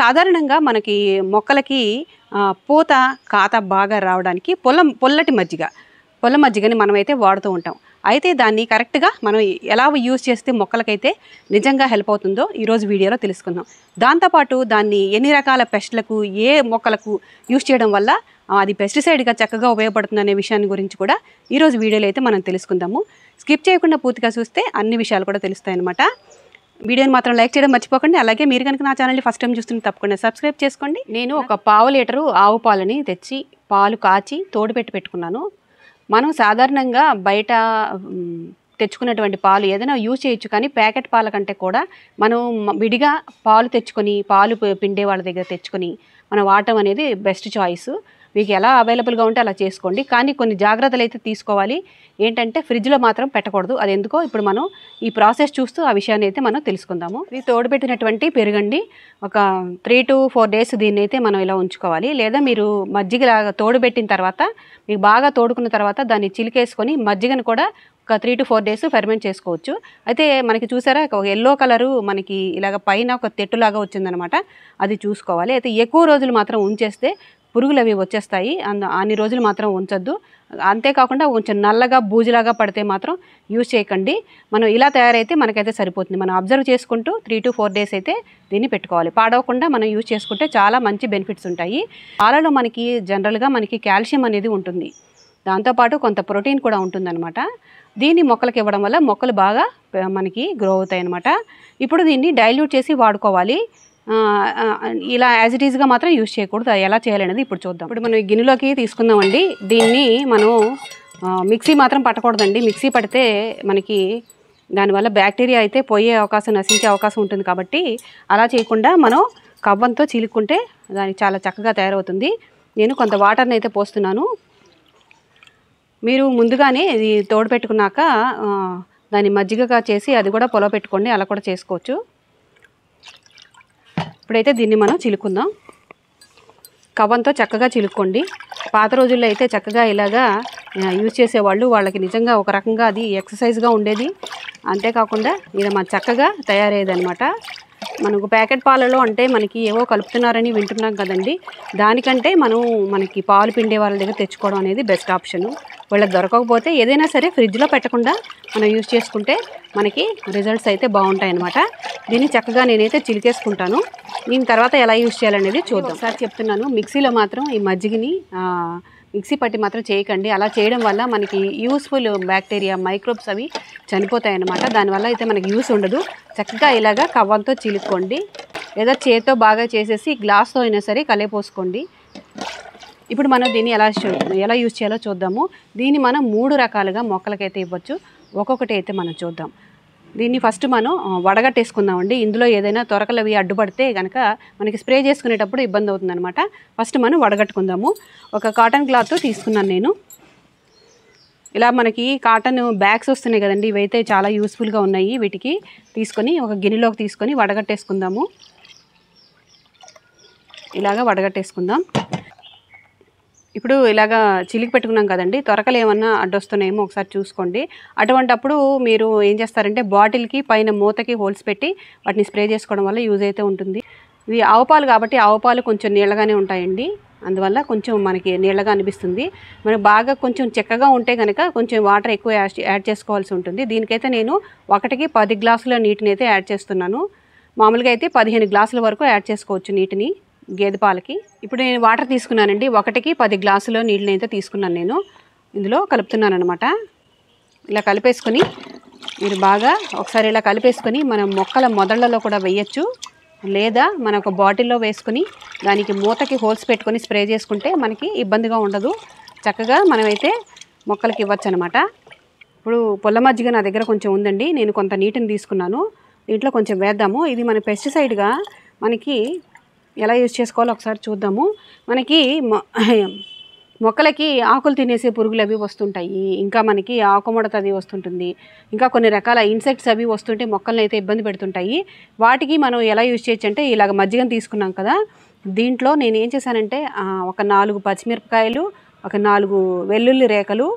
సాధారణంగా మనకి మొక్కలకి పూత కాత బాగా రావడానికి పొల్ల పొల్లటి మజ్జిగ పొల్ల మజ్జిగని మనమైతే వాడుతూ ఉంటాం అయితే దాన్ని కరెక్ట్గా మనం ఎలా యూజ్ చేస్తే మొక్కలకైతే నిజంగా హెల్ప్ అవుతుందో ఈరోజు వీడియోలో తెలుసుకుందాం దాంతోపాటు దాన్ని ఎన్ని రకాల పెస్ట్లకు ఏ మొక్కలకు యూజ్ చేయడం వల్ల అది పెస్టిసైడ్గా చక్కగా ఉపయోగపడుతుంది అనే విషయాన్ని గురించి కూడా ఈరోజు వీడియోలో అయితే మనం తెలుసుకుందాము స్కిప్ చేయకుండా పూర్తిగా చూస్తే అన్ని విషయాలు కూడా తెలుస్తాయన్నమాట వీడియోని మాత్రం లైక్ చేయడం మర్చిపోకండి అలాగే మీరు కనుక నా ఛానల్ని ఫస్ట్ టైం చూస్తుంటే తప్పకుండా సబ్స్క్రైబ్ చేసుకోండి నేను ఒక పావు లీటరు ఆవు పాలని తెచ్చి పాలు కాచి తోడు పెట్టి పెట్టుకున్నాను మనం సాధారణంగా బయట తెచ్చుకున్నటువంటి పాలు ఏదైనా యూజ్ చేయొచ్చు కానీ ప్యాకెట్ పాల కంటే కూడా మనం విడిగా పాలు తెచ్చుకొని పాలు పిండే వాళ్ళ దగ్గర తెచ్చుకొని మనం వాడటం అనేది బెస్ట్ చాయిస్ మీకు ఎలా అవైలబుల్గా ఉంటే అలా చేసుకోండి కానీ కొన్ని జాగ్రత్తలు అయితే తీసుకోవాలి ఏంటంటే ఫ్రిడ్జ్లో మాత్రం పెట్టకూడదు అది ఎందుకో ఇప్పుడు మనం ఈ ప్రాసెస్ చూస్తూ ఆ విషయాన్ని అయితే మనం తెలుసుకుందాము ఇది తోడుపెట్టినటువంటి పెరుగండి ఒక త్రీ టు ఫోర్ డేస్ దీన్ని అయితే మనం ఇలా ఉంచుకోవాలి లేదా మీరు మజ్జిగ తోడుపెట్టిన తర్వాత మీకు బాగా తోడుకున్న తర్వాత దాన్ని చిలికేసుకొని మజ్జిగను కూడా ఒక three to four days ferment చేసుకోవచ్చు అయితే మనకి చూసారా ఒక ఎల్లో కలరు మనకి ఇలాగ పైన ఒక తెట్టులాగా వచ్చిందనమాట అది చూసుకోవాలి అయితే ఎక్కువ రోజులు మాత్రం ఉంచేస్తే పురుగులు అవి వచ్చేస్తాయి అన్ని రోజులు మాత్రం ఉంచొద్దు అంతేకాకుండా కొంచెం నల్లగా బూజులాగా పడితే మాత్రం యూజ్ చేయకండి మనం ఇలా తయారైతే మనకైతే సరిపోతుంది మనం అబ్జర్వ్ చేసుకుంటూ త్రీ టు ఫోర్ డేస్ అయితే దీన్ని పెట్టుకోవాలి పాడవకుండా మనం యూజ్ చేసుకుంటే చాలా మంచి బెనిఫిట్స్ ఉంటాయి పాలలో మనకి జనరల్గా మనకి కాల్షియం అనేది ఉంటుంది దాంతోపాటు కొంత ప్రోటీన్ కూడా ఉంటుందన్నమాట దీన్ని మొక్కలకి ఇవ్వడం వల్ల మొక్కలు బాగా మనకి గ్రో అవుతాయి అనమాట ఇప్పుడు దీన్ని డైల్యూట్ చేసి వాడుకోవాలి ఇలా యాజ్ ఇట్ ఈజ్గా మాత్రం యూజ్ చేయకూడదు ఎలా చేయాలనేది ఇప్పుడు చూద్దాం ఇప్పుడు మనం గిన్నెలోకి తీసుకుందామండి దీన్ని మనం మిక్సీ మాత్రం పట్టకూడదండి మిక్సీ పడితే మనకి దానివల్ల బ్యాక్టీరియా అయితే పోయే అవకాశం నశించే అవకాశం ఉంటుంది కాబట్టి అలా చేయకుండా మనం కవ్వంతో చీలుకుంటే దానికి చాలా చక్కగా తయారవుతుంది నేను కొంత వాటర్ని అయితే పోస్తున్నాను మీరు ముందుగానే ఇది తోడు పెట్టుకున్నాక దాన్ని మజ్జిగగా చేసి అది కూడా పొలవ పెట్టుకోండి అలా కూడా చేసుకోవచ్చు ఇప్పుడైతే దీన్ని మనం చిలుకుందాం కవ్వంతో చక్కగా చిలుక్కోండి పాత రోజుల్లో అయితే చక్కగా ఇలాగా యూజ్ చేసేవాళ్ళు వాళ్ళకి నిజంగా ఒక రకంగా అది ఎక్సర్సైజ్గా ఉండేది అంతేకాకుండా ఇది మన చక్కగా తయారయ్యేది అనమాట మనకు ప్యాకెట్ పాలలో అంటే మనకి ఏవో కలుపుతున్నారని వింటున్నాం కదండి దానికంటే మనం మనకి పాలు పిండే వాళ్ళ దగ్గర తెచ్చుకోవడం అనేది బెస్ట్ ఆప్షన్ వీళ్ళకి దొరకకపోతే ఏదైనా సరే ఫ్రిడ్జ్లో పెట్టకుండా మనం యూజ్ చేసుకుంటే మనకి రిజల్ట్స్ అయితే బాగుంటాయి అనమాట దీన్ని చక్కగా నేనైతే చిలికేసుకుంటాను దీని తర్వాత ఎలా యూజ్ చేయాలనేది చూద్దాం ఒకసారి చెప్తున్నాను మిక్సీలో మాత్రం ఈ మజ్జిగని మిక్సీ పట్టి మాత్రం చేయకండి అలా చేయడం వల్ల మనకి యూస్ఫుల్ బ్యాక్టీరియా మైక్రోబ్స్ అవి చనిపోతాయన్నమాట దానివల్ల అయితే మనకి యూస్ ఉండదు చక్కగా ఇలాగా కవ్వంతో చిలుక్కోండి లేదా చేతితో బాగా చేసేసి గ్లాస్తో అయినా సరే కలిపోసుకోండి ఇప్పుడు మనం దీన్ని ఎలా ఎలా యూజ్ చేయాలో చూద్దాము దీన్ని మనం మూడు రకాలుగా మొక్కలకైతే ఇవ్వచ్చు ఒక్కొక్కటి అయితే మనం చూద్దాం దీన్ని ఫస్ట్ మనం వడగట్టేసుకుందామండి ఇందులో ఏదైనా త్వరకలవి అడ్డుపడితే కనుక మనకి స్ప్రే చేసుకునేటప్పుడు ఇబ్బంది అవుతుందనమాట ఫస్ట్ మనం వడగట్టుకుందాము ఒక కాటన్ క్లాత్ తీసుకున్నాను నేను ఇలా మనకి కాటన్ బ్యాగ్స్ వస్తున్నాయి కదండి ఇవైతే చాలా యూస్ఫుల్గా ఉన్నాయి వీటికి తీసుకొని ఒక గిన్నెలోకి తీసుకొని వడగట్టేసుకుందాము ఇలాగ వడగట్టేసుకుందాం ఇప్పుడు ఇలాగా చిలికి పెట్టుకున్నాం కదండి త్వరకలు ఏమన్నా అడ్డొస్తున్నాయేమో ఒకసారి చూసుకోండి అటువంటప్పుడు మీరు ఏం చేస్తారంటే బాటిల్కి పైన మూతకి హోల్స్ పెట్టి వాటిని స్ప్రే చేసుకోవడం వల్ల యూజ్ అయితే ఉంటుంది ఇవి ఆవుపాలు కాబట్టి ఆవుపాలు కొంచెం నీళ్ళగానే ఉంటాయండి అందువల్ల కొంచెం మనకి నీళ్ళగా అనిపిస్తుంది మనకు బాగా కొంచెం చెక్కగా ఉంటే కనుక కొంచెం వాటర్ ఎక్కువ యాడ్ చేసుకోవాల్సి ఉంటుంది దీనికైతే నేను ఒకటికి పది గ్లాసుల నీటిని అయితే యాడ్ చేస్తున్నాను మామూలుగా అయితే పదిహేను గ్లాసుల వరకు యాడ్ చేసుకోవచ్చు నీటిని గేదె పాలకి ఇప్పుడు నేను వాటర్ తీసుకున్నానండి ఒకటికి పది గ్లాసులో నీళ్ళని అయితే తీసుకున్నాను నేను ఇందులో కలుపుతున్నాను అనమాట ఇలా కలిపేసుకొని మీరు బాగా ఒకసారి ఇలా కలిపేసుకొని మనం మొక్కల మొదళ్లలో కూడా వేయచ్చు లేదా మన ఒక బాటిల్లో వేసుకొని దానికి మూతకి హోల్స్ పెట్టుకొని స్ప్రే చేసుకుంటే మనకి ఇబ్బందిగా ఉండదు చక్కగా మనమైతే మొక్కలకి ఇవ్వచ్చు అనమాట ఇప్పుడు పొల్ల మజ్జిగ నా దగ్గర కొంచెం ఉందండి నేను కొంత నీటిని తీసుకున్నాను దీంట్లో కొంచెం వేద్దాము ఇది మన పెస్టిసైడ్గా మనకి ఎలా యూజ్ చేసుకోవాలో ఒకసారి చూద్దాము మనకి మొక్కలకి ఆకులు తినేసే పురుగులు అవి వస్తుంటాయి ఇంకా మనకి ఆకుముడత అది వస్తుంటుంది ఇంకా కొన్ని రకాల ఇన్సెక్ట్స్ అవి వస్తుంటే మొక్కలను అయితే ఇబ్బంది పెడుతుంటాయి వాటికి మనం ఎలా యూజ్ చేయొచ్చు అంటే ఇలాగ మజ్జిగను తీసుకున్నాం కదా దీంట్లో నేను ఏం చేశానంటే ఒక నాలుగు పచ్చిమిరపకాయలు ఒక నాలుగు వెల్లుల్లి రేఖలు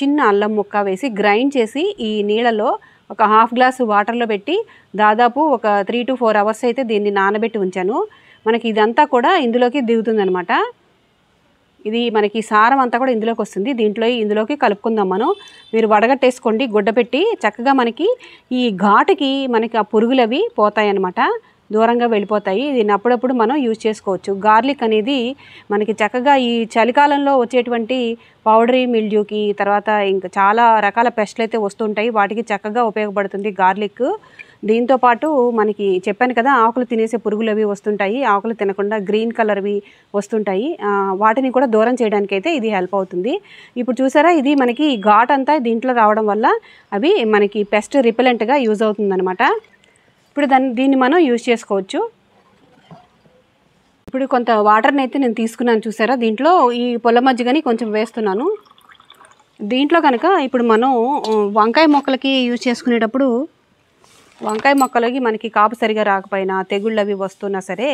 చిన్న అల్లం ముక్క వేసి గ్రైండ్ చేసి ఈ నీళ్ళలో ఒక హాఫ్ గ్లాసు వాటర్లో పెట్టి దాదాపు ఒక త్రీ టు ఫోర్ అవర్స్ అయితే దీన్ని నానబెట్టి ఉంచాను మనకి ఇదంతా కూడా ఇందులోకి దిగుతుంది అనమాట ఇది మనకి సారం అంతా కూడా ఇందులోకి వస్తుంది దీంట్లో ఇందులోకి కలుపుకుందాం మనం మీరు వడగట్టేసుకోండి గుడ్డ పెట్టి చక్కగా మనకి ఈ ఘాటుకి మనకి ఆ పురుగులవి పోతాయి అన్నమాట దూరంగా వెళ్ళిపోతాయి దీన్ని అప్పుడప్పుడు మనం యూజ్ చేసుకోవచ్చు గార్లిక్ అనేది మనకి చక్కగా ఈ చలికాలంలో వచ్చేటువంటి పౌడరీ మిల్డ్యూకి తర్వాత ఇంకా చాలా రకాల పెస్ట్లు అయితే వస్తుంటాయి వాటికి చక్కగా ఉపయోగపడుతుంది గార్లిక్ దీంతోపాటు మనకి చెప్పాను కదా ఆకులు తినేసే పురుగులు అవి వస్తుంటాయి ఆకులు తినకుండా గ్రీన్ కలర్వి వస్తుంటాయి వాటిని కూడా దూరం చేయడానికి అయితే ఇది హెల్ప్ అవుతుంది ఇప్పుడు చూసారా ఇది మనకి ఘాట్ అంతా దీంట్లో రావడం వల్ల అవి మనకి పెస్ట్ రిపెలెంట్గా యూజ్ అవుతుందన్నమాట ఇప్పుడు దాన్ని దీన్ని మనం యూజ్ చేసుకోవచ్చు ఇప్పుడు కొంత వాటర్ని అయితే నేను తీసుకున్నాను చూసారా దీంట్లో ఈ పొల మజ్జిగని కొంచెం వేస్తున్నాను దీంట్లో కనుక ఇప్పుడు మనం వంకాయ మొక్కలకి యూజ్ చేసుకునేటప్పుడు వంకాయ మొక్కలకి మనకి కాపు సరిగా రాకపోయినా తెగుళ్ళు అవి వస్తున్నా సరే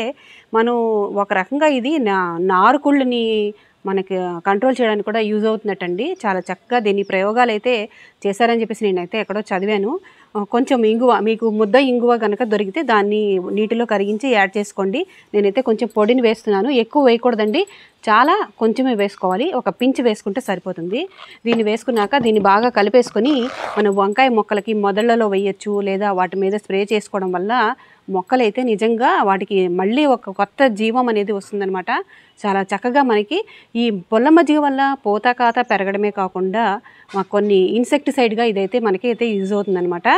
మనం ఒక రకంగా ఇది నా నారుకుళ్ళని మనకి కంట్రోల్ చేయడానికి కూడా యూజ్ అవుతున్నట్టండి చాలా చక్కగా దీని ప్రయోగాలు అయితే చేశారని చెప్పేసి నేనైతే ఎక్కడో చదివాను కొంచెం ఇంగువ మీకు ముద్ద ఇంగువ కనుక దొరికితే దాన్ని నీటిలో కరిగించి యాడ్ చేసుకోండి నేనైతే కొంచెం పొడిని వేస్తున్నాను ఎక్కువ వేయకూడదండి చాలా కొంచెమే వేసుకోవాలి ఒక పించి వేసుకుంటే సరిపోతుంది దీన్ని వేసుకున్నాక దీన్ని బాగా కలిపేసుకొని మనం వంకాయ మొక్కలకి మొదళ్లలో వేయచ్చు లేదా వాటి మీద స్ప్రే చేసుకోవడం వల్ల మొక్కలైతే నిజంగా వాటికి మళ్ళీ ఒక కొత్త జీవం అనేది వస్తుందనమాట చాలా చక్కగా మనకి ఈ పొల్లమజ్జిగ వల్ల పోత కాత పెరగడమే కాకుండా కొన్ని ఇన్సెక్టిసైడ్గా ఇదైతే అయితే యూజ్ అవుతుందనమాట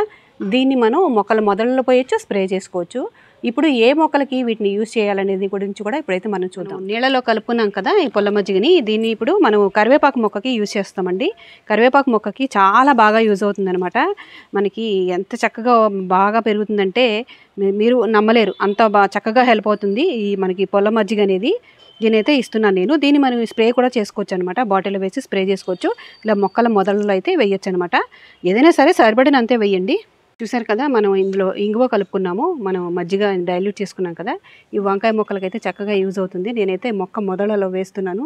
దీన్ని మనం మొక్కల మొదళ్ళలో పోయొచ్చు స్ప్రే చేసుకోవచ్చు ఇప్పుడు ఏ మొక్కలకి వీటిని యూజ్ చేయాలనేది గురించి కూడా ఇప్పుడైతే మనం చూద్దాం నీళ్ళలో కలుపుకున్నాం కదా ఈ పొల్ల మజ్జిగని దీన్ని ఇప్పుడు మనం కరివేపాకు మొక్కకి యూజ్ చేస్తామండి కరివేపాకు మొక్కకి చాలా బాగా యూజ్ అవుతుందనమాట మనకి ఎంత చక్కగా బాగా పెరుగుతుందంటే మీరు నమ్మలేరు అంత బాగా చక్కగా హెల్ప్ అవుతుంది ఈ మనకి పొల్ల మజ్జిగ అనేది దీనైతే ఇస్తున్నాను నేను దీన్ని మనం స్ప్రే కూడా చేసుకోవచ్చు అనమాట బాటిల్లో వేసి స్ప్రే చేసుకోవచ్చు ఇలా మొక్కల మొదలలో అయితే వేయచ్చు అనమాట ఏదైనా సరే సరిపడినంతే వేయండి చూసారు కదా మనం ఇందులో ఇంగువ కలుపుకున్నాము మనం మజ్జిగ డైల్యూట్ చేసుకున్నాం కదా ఈ వంకాయ మొక్కలకైతే చక్కగా యూజ్ అవుతుంది నేనైతే మొక్క మొదలలో వేస్తున్నాను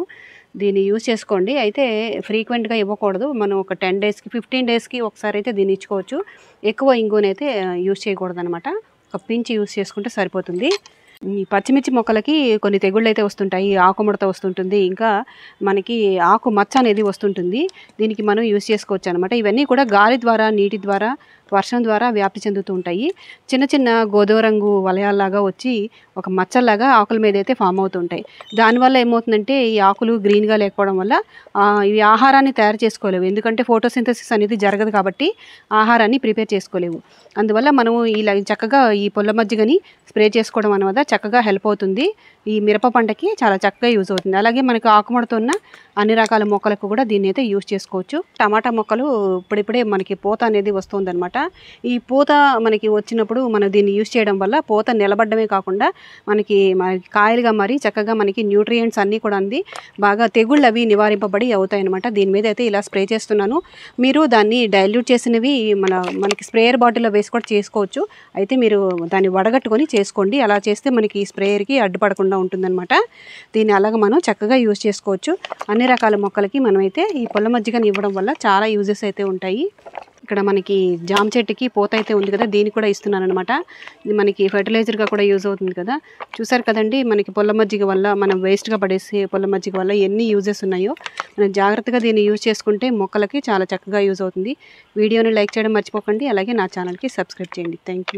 దీన్ని యూజ్ చేసుకోండి అయితే ఫ్రీక్వెంట్గా ఇవ్వకూడదు మనం ఒక టెన్ డేస్కి ఫిఫ్టీన్ డేస్కి ఒకసారి అయితే దీన్ని ఇచ్చుకోవచ్చు ఎక్కువ ఇంగువనైతే యూజ్ చేయకూడదు అనమాట ఒక పించి యూజ్ చేసుకుంటే సరిపోతుంది ఈ పచ్చిమిర్చి మొక్కలకి కొన్ని తెగుళ్ళు అయితే వస్తుంటాయి ఆకు ముడత వస్తుంటుంది ఇంకా మనకి ఆకు మచ్చ అనేది వస్తుంటుంది దీనికి మనం యూజ్ చేసుకోవచ్చు అనమాట ఇవన్నీ కూడా గాలి ద్వారా నీటి ద్వారా వర్షం ద్వారా వ్యాప్తి చెందుతూ ఉంటాయి చిన్న చిన్న రంగు వలయాల్లాగా వచ్చి ఒక మచ్చల్లాగా ఆకుల మీద అయితే ఫామ్ అవుతుంటాయి దానివల్ల ఏమవుతుందంటే ఈ ఆకులు గ్రీన్గా లేకపోవడం వల్ల ఇవి ఆహారాన్ని తయారు చేసుకోలేవు ఎందుకంటే ఫోటోసింథసిస్ అనేది జరగదు కాబట్టి ఆహారాన్ని ప్రిపేర్ చేసుకోలేవు అందువల్ల మనము ఇలా చక్కగా ఈ పొల్ల మజ్జిగని స్ప్రే చేసుకోవడం అనేది చక్కగా హెల్ప్ అవుతుంది ఈ మిరప పంటకి చాలా చక్కగా యూజ్ అవుతుంది అలాగే మనకు ఆకుముడతో ఉన్న అన్ని రకాల మొక్కలకు కూడా దీన్ని అయితే యూజ్ చేసుకోవచ్చు టమాటా మొక్కలు ఇప్పుడిప్పుడే మనకి పూత అనేది వస్తుంది ఈ పూత మనకి వచ్చినప్పుడు మనం దీన్ని యూజ్ చేయడం వల్ల పూత నిలబడమే కాకుండా మనకి మనకి కాయలుగా మరి చక్కగా మనకి న్యూట్రియంట్స్ అన్నీ కూడా అంది బాగా తెగుళ్ళు అవి నివారింపబడి అవుతాయి అనమాట దీని మీద అయితే ఇలా స్ప్రే చేస్తున్నాను మీరు దాన్ని డైల్యూట్ చేసినవి మన మనకి స్ప్రేయర్ బాటిల్లో వేసి కూడా చేసుకోవచ్చు అయితే మీరు దాన్ని వడగట్టుకొని చేసుకోండి అలా చేస్తే మనకి ఈ స్ప్రేయర్కి అడ్డుపడకుండా ఉంటుందన్నమాట దీన్ని అలాగ మనం చక్కగా యూజ్ చేసుకోవచ్చు అన్ని రకాల మొక్కలకి మనమైతే ఈ పొల్ల మజ్జిగని ఇవ్వడం వల్ల చాలా యూజెస్ అయితే ఉంటాయి ఇక్కడ మనకి జామ చెట్టుకి పూత అయితే ఉంది కదా దీన్ని కూడా ఇస్తున్నాను అనమాట ఇది మనకి ఫర్టిలైజర్గా కూడా యూజ్ అవుతుంది కదా చూసారు కదండి మనకి పొల్ల మజ్జిగ వల్ల మనం వేస్ట్గా పడేసే పొల్ల మజ్జిగ వల్ల ఎన్ని యూజెస్ ఉన్నాయో మనం జాగ్రత్తగా దీన్ని యూజ్ చేసుకుంటే మొక్కలకి చాలా చక్కగా యూజ్ అవుతుంది వీడియోని లైక్ చేయడం మర్చిపోకండి అలాగే నా ఛానల్కి సబ్స్క్రైబ్ చేయండి థ్యాంక్